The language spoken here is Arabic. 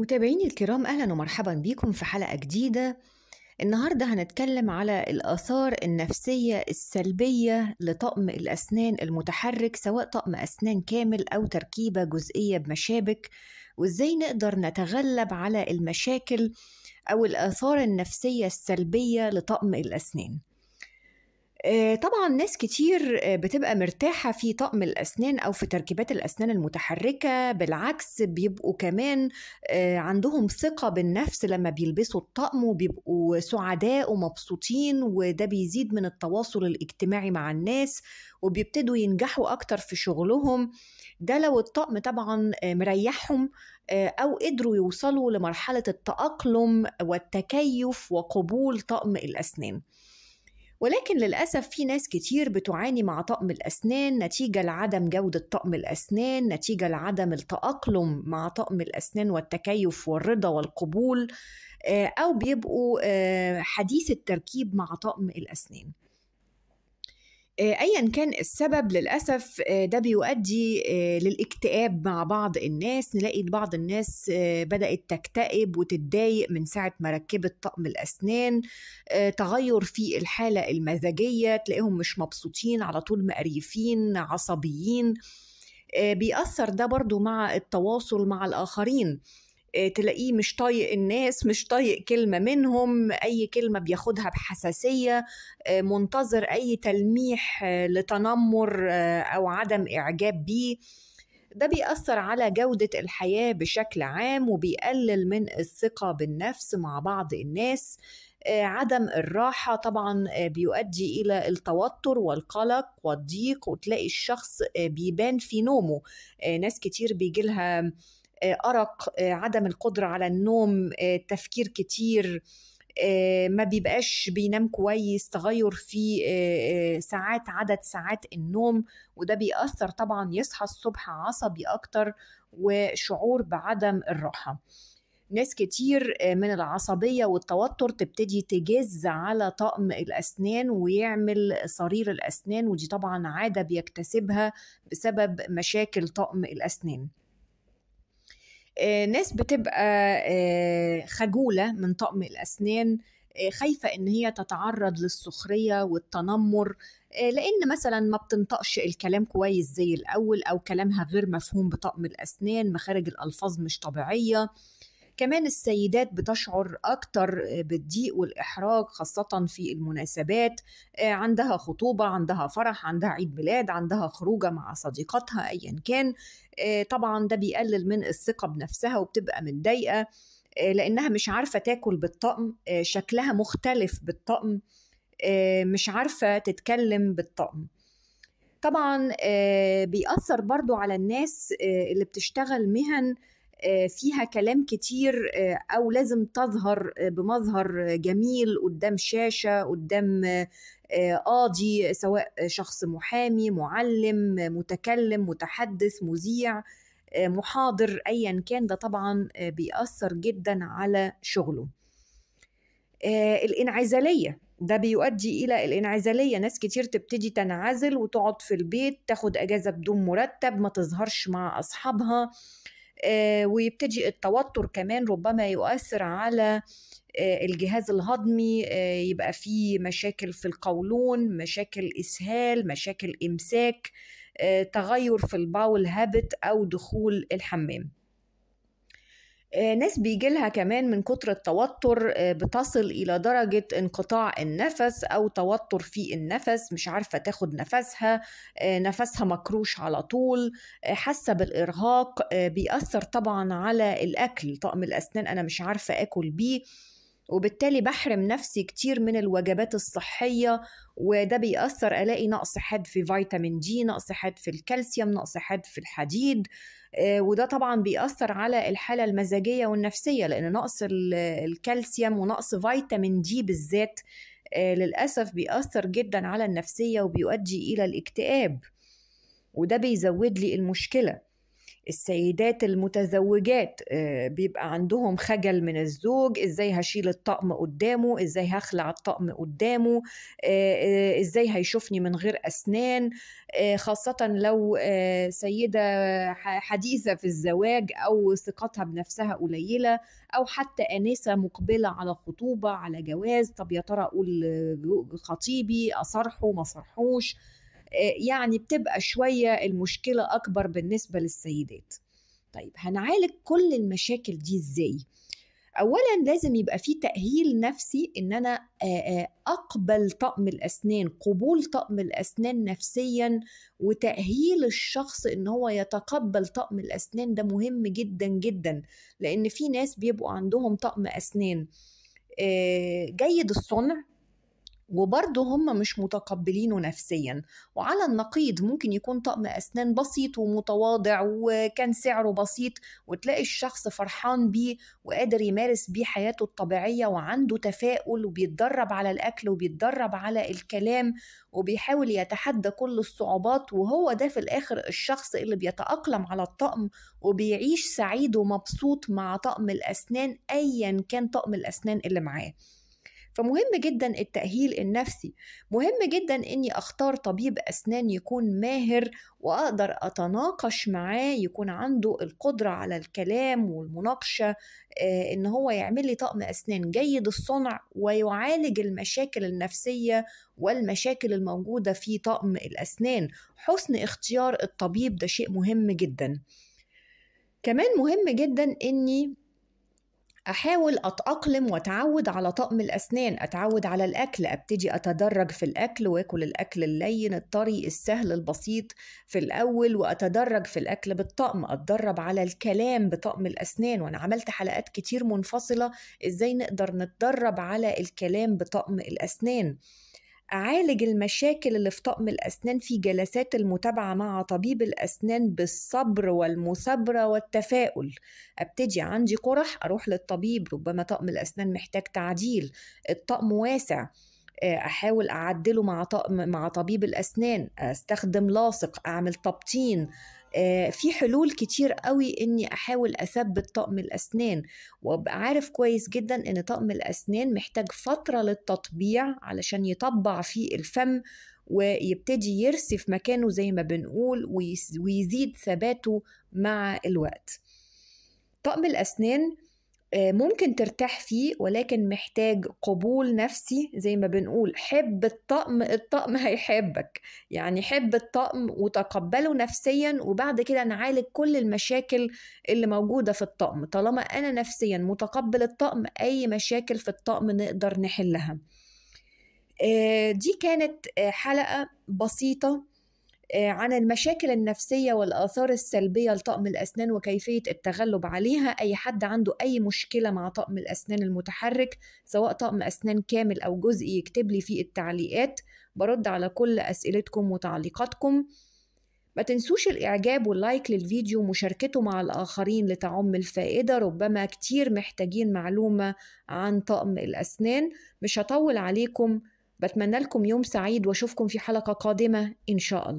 متابعيني الكرام اهلا ومرحبا بيكم في حلقه جديده النهارده هنتكلم على الاثار النفسيه السلبيه لطقم الاسنان المتحرك سواء طقم اسنان كامل او تركيبه جزئيه بمشابك وازاي نقدر نتغلب على المشاكل او الاثار النفسيه السلبيه لطقم الاسنان آه، طبعا ناس كتير آه، بتبقى مرتاحة في طقم الأسنان أو في تركيبات الأسنان المتحركة بالعكس بيبقوا كمان آه، عندهم ثقة بالنفس لما بيلبسوا الطقم وبيبقوا سعداء ومبسوطين وده بيزيد من التواصل الاجتماعي مع الناس وبيبتدوا ينجحوا أكتر في شغلهم ده لو الطقم طبعا مريحهم أو قدروا يوصلوا لمرحلة التأقلم والتكيف وقبول طقم الأسنان ولكن للأسف في ناس كتير بتعاني مع طقم الأسنان نتيجة لعدم جودة طقم الأسنان نتيجة لعدم التأقلم مع طقم الأسنان والتكيف والرضا والقبول آه، أو بيبقوا آه، حديث التركيب مع طقم الأسنان آه، ايا كان السبب للاسف آه، ده بيؤدي آه، للاكتئاب مع بعض الناس نلاقي بعض الناس بدات تكتئب وتتضايق من ساعه ما ركبت طقم الاسنان تغير في الحاله المزاجيه تلاقيهم مش مبسوطين على طول مقريفين عصبيين بيأثر ده برضو مع التواصل مع الآخرين آه، تلاقيه مش طايق الناس مش طايق كلمة منهم أي كلمة بياخدها بحساسية آه، منتظر أي تلميح آه، لتنمر أو عدم إعجاب بيه ده بيأثر على جودة الحياة بشكل عام وبيقلل من الثقة بالنفس مع بعض الناس عدم الراحة طبعا بيؤدي إلى التوتر والقلق والضيق وتلاقي الشخص بيبان في نومه ناس كتير بيجيلها آه، ارق آه، عدم القدره على النوم آه، تفكير كتير ما بيبقاش بينام كويس تغير في ساعات عدد ساعات النوم وده بيأثر طبعا يصحى الصبح عصبي أكتر وشعور بعدم الراحة ناس كتير من العصبية والتوتر تبتدي تجز على طقم الأسنان ويعمل صرير الأسنان ودي طبعا عادة بيكتسبها بسبب مشاكل طقم الأسنان آه، ناس بتبقى آه، خجولة من طقم الأسنان آه، خايفة إن هي تتعرض للسخرية والتنمر لأن مثلا ما بتنطقش الكلام كويس زي الأول أو كلامها غير مفهوم بطقم الأسنان مخارج الألفاظ مش طبيعية كمان السيدات بتشعر أكتر بالضيق والإحراج خاصة في المناسبات آه، عندها خطوبة عندها فرح عندها عيد ميلاد عندها خروجة مع صديقاتها أيا كان آه، طبعا ده بيقلل من الثقة بنفسها وبتبقى متضايقة آه، لأنها مش عارفة تاكل بالطقم شكلها مختلف بالطقم مش عارفة تتكلم بالطقم طبعا بيأثر برضو على الناس اللي بتشتغل مهن آه، فيها كلام كتير آه، او لازم تظهر آه، بمظهر جميل قدام شاشه قدام قاضي سواء شخص محامي معلم متكلم متحدث مذيع محاضر ايا كان ده طبعا بيأثر جدا على شغله الانعزاليه ده بيؤدي الى الانعزاليه ناس كتير تبتدي تنعزل وتقعد في البيت تاخد اجازه بدون مرتب ما تظهرش مع اصحابها آه آه، ويبتدي التوتر كمان ربما يؤثر على آه، الجهاز الهضمي آه، يبقى فيه مشاكل في القولون مشاكل اسهال مشاكل امساك تغير في الباول هابت او دخول الحمام آه، ناس بيجيلها كمان من كتر التوتر آه، بتصل إلى درجة انقطاع النفس أو توتر في النفس مش عارفة تاخد نفسها آه، نفسها مكروش على طول حاسة بالإرهاق بيأثر طبعا على الأكل طقم الأسنان أنا مش عارفة آكل بيه وبالتالي بحرم نفسي كتير من الوجبات الصحية وده بيأثر ألاقي نقص حاد في فيتامين دي نقص حاد في الكالسيوم نقص حاد في الحديد آه، وده طبعا بيأثر على الحالة المزاجية والنفسية لأن نقص الكالسيوم ونقص فيتامين دي بالذات آه، للأسف بيأثر جدا على النفسية وبيؤدي إلى الاكتئاب وده بيزود لي المشكله السيدات المتزوجات آه، بيبقى عندهم خجل من الزوج ازاي هشيل الطقم قدامه ازاي هخلع الطقم قدامه آه، آه، ازاي هيشوفني من غير اسنان خاصه لو سيده حديثه في الزواج او ثقتها بنفسها قليله او حتى انسه مقبله على خطوبه على جواز طب يا ترى اقول خطيبي اصرحه ما صرحوش يعني بتبقى شويه المشكله اكبر بالنسبه للسيدات طيب هنعالج كل المشاكل دي ازاي اولا لازم يبقى في تاهيل نفسي ان انا اقبل طقم الاسنان قبول طقم الاسنان نفسيا وتاهيل الشخص ان هو يتقبل طقم الاسنان ده مهم جدا جدا لان في ناس بيبقوا عندهم طقم اسنان جيد الصنع وبرضه هم مش متقبلينه نفسيا وعلى النقيض ممكن يكون طقم أسنان بسيط ومتواضع وكان سعره بسيط وتلاقي الشخص فرحان بيه وقادر يمارس بيه حياته الطبيعية وعنده تفاؤل وبيتدرب على الأكل وبيتدرب على الكلام وبيحاول يتحدى كل الصعوبات وهو ده في الآخر الشخص اللي بيتأقلم على الطقم وبيعيش سعيد ومبسوط مع طقم الأسنان أيا كان طقم الأسنان اللي معاه فمهم جدا التأهيل النفسي مهم جدا إني أختار طبيب أسنان يكون ماهر وأقدر أتناقش معاه يكون عنده القدرة على الكلام والمناقشة آه، إن هو يعمل لي طقم أسنان جيد الصنع ويعالج المشاكل النفسية والمشاكل الموجودة في طقم الأسنان حسن اختيار الطبيب ده شيء مهم جدا كمان مهم جدا إني احاول اتاقلم واتعود على طقم الاسنان اتعود على الاكل ابتدي اتدرج في الاكل واكل الاكل اللين الطري السهل البسيط في الاول واتدرج في الاكل بالطقم اتدرب على الكلام بطقم الاسنان وانا عملت حلقات كتير منفصله ازاي نقدر نتدرب على الكلام بطقم الاسنان عالج المشاكل اللي في طقم الأسنان في جلسات المتابعة مع طبيب الأسنان بالصبر والمثابرة والتفاؤل أبتدي عندي قرح أروح للطبيب ربما طقم الأسنان محتاج تعديل الطقم واسع آه، احاول اعدله مع طقم مع طبيب الاسنان استخدم لاصق اعمل تبطين آه، في حلول كتير قوي اني احاول اثبت طقم الاسنان وابقى عارف كويس جدا ان طقم الاسنان محتاج فتره للتطبيع علشان يطبع في الفم ويبتدي يرسي في مكانه زي ما بنقول ويزيد ثباته مع الوقت طقم الاسنان آه، ممكن ترتاح فيه ولكن محتاج قبول نفسي زي ما بنقول حب الطقم الطقم هيحبك يعني حب الطقم وتقبله نفسيا وبعد كده نعالج كل المشاكل اللي موجودة في الطقم طالما أنا نفسيا متقبل الطقم أي مشاكل في الطقم نقدر نحلها آه، دي كانت آه، حلقة بسيطة آه، عن المشاكل النفسية والآثار السلبية لطقم الأسنان وكيفية التغلب عليها أي حد عنده أي مشكلة مع طقم الأسنان المتحرك سواء طقم أسنان كامل أو جزئي يكتب لي في التعليقات برد على كل أسئلتكم وتعليقاتكم ما تنسوش الإعجاب واللايك للفيديو ومشاركته مع الآخرين لتعم الفائدة ربما كتير محتاجين معلومة عن طقم الأسنان مش هطول عليكم بتمنى لكم يوم سعيد واشوفكم في حلقة قادمة إن شاء الله